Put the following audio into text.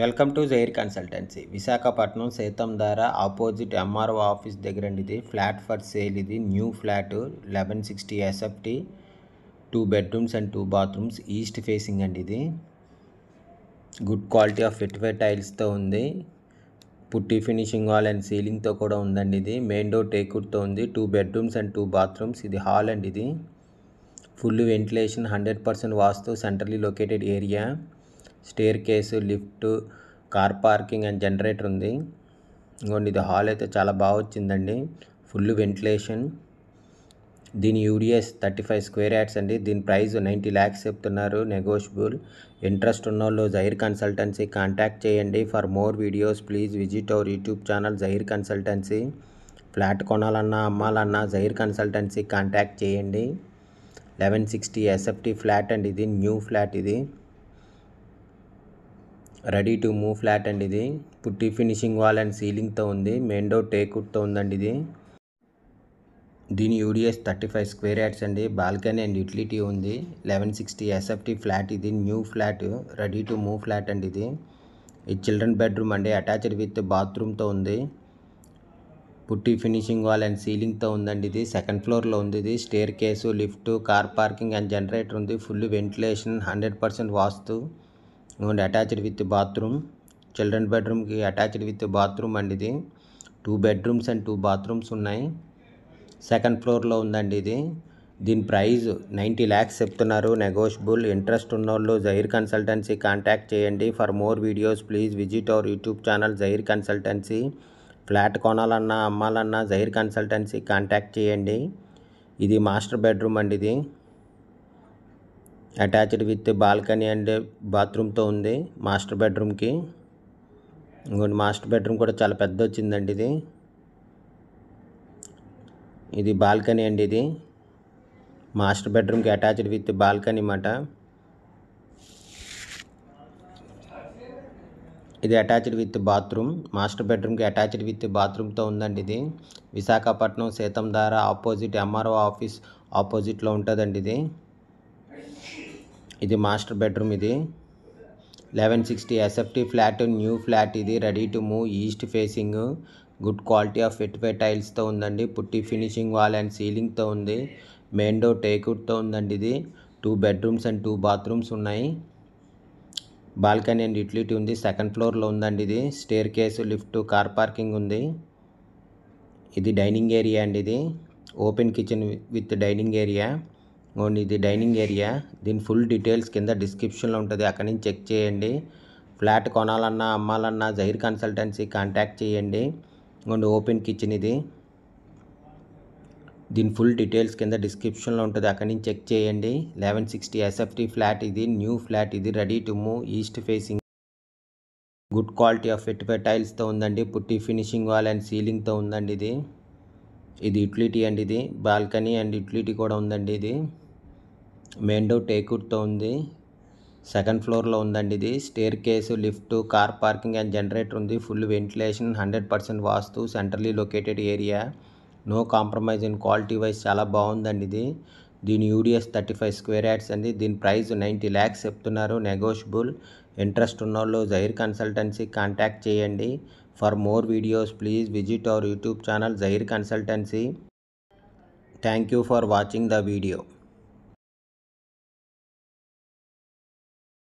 welcome to Jair consultancy Visakhapatnam ధార opposite MRO office దగ్గర ఇది ఫ్లాట్ ఫర్ సేల్ ఇది new flat eleven sixty SFT two bedrooms and two bathrooms east facing అండి ఇది good quality of ఫిట్వేర్ టైల్స్తో ఉంది పుట్టి ఫినిషింగ్ వాల్ అండ్ సీలింగ్తో కూడా ఉందండి ఇది మెయిన్ డోర్ టేకుడ్తో ఉంది two bedrooms and two bathrooms ఇది హాల్ అండి ఇది full ventilation hundred percent vastu centrally located area staircase lift car parking and generator ఉంది ఇంకోండి ఇది హాల్ అయితే చాలా బాగా వచ్చిందండి ఫుల్ వెంటిలేషన్ దీని UDS thirty five square yards అండి దీని ప్రైస్ నైంటీ ల్యాక్స్ చెప్తున్నారు నెగోషియబుల్ ఇంట్రెస్ట్ ఉన్న వాళ్ళు జైర్ కన్సల్టెన్సీ కాంటాక్ట్ చేయండి for more videos please visit our YouTube channel Jair consultancy flat కొనాలన్నా అమ్మాలన్నా జైర్ కన్సల్టెన్సీ కాంటాక్ట్ చేయండి లెవెన్ సిక్స్టీ ఎస్ఎఫ్టీ ఫ్లాట్ అండి ఇది న్యూ ఫ్లాట్ ఇది రెడీ టు మూవ్ ఫ్లాట్ అండి ఇది పుట్టి ఫినిషింగ్ వాల్ అండ్ సీలింగ్తో ఉంది మెయిన్ డోర్ టేకుట్తో ఉందండి ఇది దీని UDS thirty five square yards అండి బాల్కనీ అండ్ యూటిలిటీ ఉంది లెవెన్ సిక్స్టీ ఎస్ఎఫ్టీ ఫ్లాట్ ఇది new flat ready to move flat అండి ఇది ఇది చిల్డ్రన్ బెడ్రూమ్ అండి అటాచ్డ్ విత్ బాత్రూమ్తో ఉంది పుట్టి ఫినిషింగ్ వాల్ అండ్ సీలింగ్తో ఉందండి ఇది సెకండ్ ఫ్లోర్లో ఉంది ఇది staircase lift car parking and generator ఉంది full ventilation hundred percent vastu ఇదిగోండి అటాచ్డ్ విత్ బాత్రూమ్ చిల్డ్రన్ బెడ్రూమ్కి అటాచ్డ్ విత్ బాత్రూమ్ అండి ఇది two bedrooms and two bathrooms ఉన్నాయి సెకండ్ ఫ్లోర్లో ఉందండి ఇది దీని ప్రైజ్ నైంటీ ల్యాక్స్ చెప్తున్నారు నెగోషియబుల్ ఇంట్రెస్ట్ ఉన్నోళ్ళు జైర్ కన్సల్టెన్సీ కాంటాక్ట్ చేయండి for more videos please visit our YouTube channel Jair consultancy flat కొనాలన్నా అమ్మాలన్నా జైర్ కన్సల్టెన్సీ కాంటాక్ట్ చేయండి ఇది మాస్టర్ బెడ్రూమ్ అండి ఇది అటాచ్డ్ విత్ బాల్కనీ అండ్ బాత్రూమ్తో ఉంది మాస్టర్ బెడ్రూమ్కి ఇంకోటి మాస్టర్ బెడ్రూమ్ కూడా చాలా పెద్ద వచ్చిందండి ఇది ఇది బాల్కనీ అండి ఇది మాస్టర్ బెడ్రూమ్కి అటాచ్డ్ విత్ బాల్కనీ మాట ఇది అటాచ్డ్ విత్ బాత్రూమ్ మాస్టర్ బెడ్రూమ్కి అటాచ్డ్ విత్ బాత్రూమ్తో ఉందండి ఇది Visakhapatnam Seethammadhara opposite MRO office ఆపోజిట్లో ఉంటుందండి ఇది ఇది మాస్టర్ బెడ్రూమ్ ఇది eleven sixty SFT flat new flat ఇది ready to move east facing good quality of ఫిట్వే టైల్స్తో ఉందండి పుట్టి ఫినిషింగ్ వాల్ అండ్ సీలింగ్తో ఉంది మెయిన్ డోర్ టేక్అవుట్తో ఉందండి ఇది two bedrooms and two bathrooms ఉన్నాయి బాల్కనీ అండ్ యూటిలిటీ ఉంది సెకండ్ ఫ్లోర్లో ఉందండి ఇది staircase lift car parking ఉంది ఇది డైనింగ్ ఏరియా అండి ఇది open kitchen with dining area ఇదిగోండి ఇది డైనింగ్ ఏరియా దీని ఫుల్ డీటెయిల్స్ కింద డిస్క్రిప్షన్లో ఉంటుంది అక్కడ నుంచి చెక్ చేయండి ఫ్లాట్ కొనాలన్నా అమ్మాలన్నా జహీర్ కన్సల్టెన్సీ కాంటాక్ట్ చేయండి ఇదిగోండి ఓపెన్ కిచెన్ ఇది దీని ఫుల్ డీటెయిల్స్ కింద డిస్క్రిప్షన్లో ఉంటుంది అక్కడ నుంచి చెక్ చేయండి లెవెన్ సిక్స్టీ ఎస్ఎఫ్టీ ఫ్లాట్ ఇది న్యూ ఫ్లాట్ ఇది ready to move east facing good quality of fit టైల్స్తో ఉందండి పుట్టి ఫినిషింగ్ వాల్ అండ్ సీలింగ్తో ఉందండి ఇది ఇది యుటిలిటీ అండి ఇది బాల్కనీ అండ్ యుటిలిటీ కూడా ఉందండి ఇది మెయిన్ డోర్ టేకుడ్తో ఉంది సెకండ్ ఫ్లోర్లో ఉందండి ఇది staircase lift car parking and generator ఉంది full ventilation hundred percent vastu centrally located area no compromise in quality wise చాలా బాగుందండి ఇది దీని UDS thirty five square yards అండి దీని ప్రైస్ నైంటీ ల్యాక్స్ చెప్తున్నారు నెగోషియబుల్ ఇంట్రెస్ట్ ఉన్న వాళ్ళు జైర్ కన్సల్టెన్సీ కాంటాక్ట్ చేయండి for more videos please visit our YouTube channel Jair consultancy thank you for watching the video